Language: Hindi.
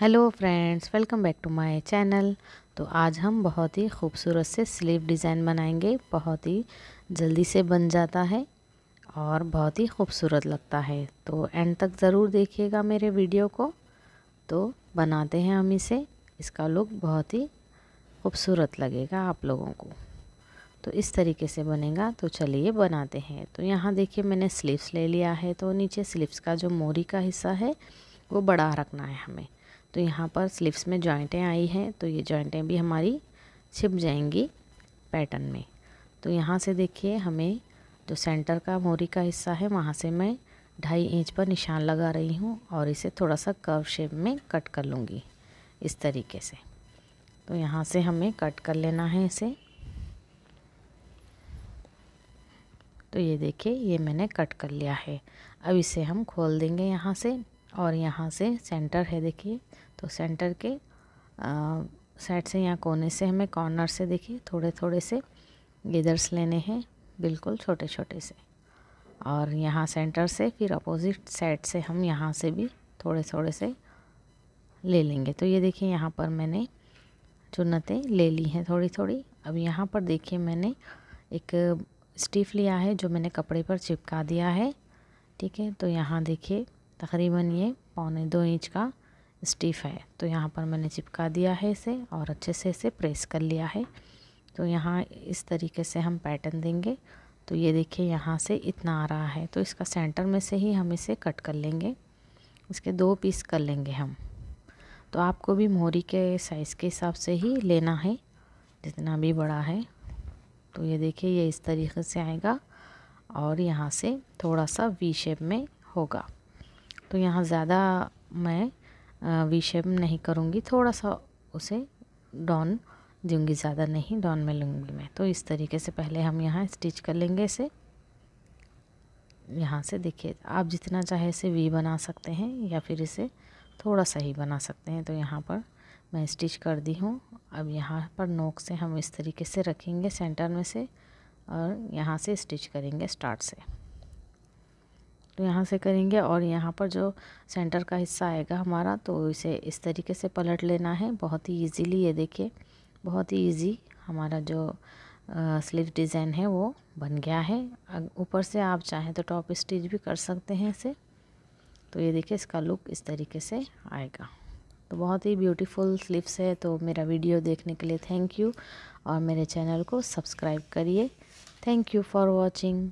hello friends welcome back to my channel तो आज हम बहुत ही खूबसूरत से स्लीव डिज़ाइन बनाएंगे बहुत ही जल्दी से बन जाता है और बहुत ही खूबसूरत लगता है तो एंड तक ज़रूर देखिएगा मेरे वीडियो को तो बनाते हैं हम इसे इसका लुक बहुत ही खूबसूरत लगेगा आप लोगों को तो इस तरीके से बनेगा तो चलिए बनाते हैं तो यहाँ देखिए मैंने स्लीव्स ले लिया है तो नीचे स्लीव्स का जो मोरी का हिस्सा है वो बड़ा रखना है हमें तो यहाँ पर स्लीव्स में जॉइंटें आई हैं तो ये जॉइंटें भी हमारी छिप जाएंगी पैटर्न में तो यहाँ से देखिए हमें जो सेंटर का मोरी का हिस्सा है वहाँ से मैं ढाई इंच पर निशान लगा रही हूँ और इसे थोड़ा सा कर्व शेप में कट कर लूँगी इस तरीके से तो यहाँ से हमें कट कर लेना है इसे तो ये देखिए ये मैंने कट कर लिया है अब इसे हम खोल देंगे यहाँ से और यहाँ से सेंटर है देखिए तो सेंटर के साइड से यहाँ कोने से हमें कॉर्नर से देखिए थोड़े थोड़े से गेदर्स लेने हैं बिल्कुल छोटे छोटे से और यहाँ सेंटर से फिर अपोजिट साइड से हम यहाँ से भी थोड़े थोड़े से ले लेंगे तो ये देखिए यहाँ पर मैंने चुनते ले ली हैं थोड़ी थोड़ी अब यहाँ पर देखिए मैंने एक स्टीफ लिया है जो मैंने कपड़े पर चिपका दिया है ठीक है तो यहाँ देखिए तकरीबन ये पौने दो इंच का स्टीफ है तो यहाँ पर मैंने चिपका दिया है इसे और अच्छे से इसे प्रेस कर लिया है तो यहाँ इस तरीके से हम पैटर्न देंगे तो ये देखिए यहाँ से इतना आ रहा है तो इसका सेंटर में से ही हम इसे कट कर लेंगे इसके दो पीस कर लेंगे हम तो आपको भी मोहरी के साइज़ के हिसाब से ही लेना है जितना भी बड़ा है तो ये देखिए ये इस तरीके से आएगा और यहाँ से थोड़ा सा वी शेप में होगा तो यहाँ ज़्यादा मैं वी शेप नहीं करूँगी थोड़ा सा उसे डॉन दूँगी ज़्यादा नहीं डॉन में लूँगी मैं तो इस तरीके से पहले हम यहाँ स्टिच कर लेंगे इसे यहाँ से देखिए आप जितना चाहे इसे वी बना सकते हैं या फिर इसे थोड़ा सा ही बना सकते हैं तो यहाँ पर मैं स्टिच कर दी हूँ अब यहाँ पर नोक से हम इस तरीके से रखेंगे सेंटर में से और यहाँ से स्टिच करेंगे स्टार्ट से तो यहाँ से करेंगे और यहाँ पर जो सेंटर का हिस्सा आएगा हमारा तो इसे इस तरीके से पलट लेना है बहुत ही इजीली ये देखिए बहुत ही इजी हमारा जो स्लीव डिज़ाइन है वो बन गया है ऊपर से आप चाहें तो टॉप स्टिच भी कर सकते हैं इसे तो ये देखिए इसका लुक इस तरीके से आएगा तो बहुत ही ब्यूटीफुल स्लीव्स है तो मेरा वीडियो देखने के लिए थैंक यू और मेरे चैनल को सब्सक्राइब करिए थैंक यू फॉर वॉचिंग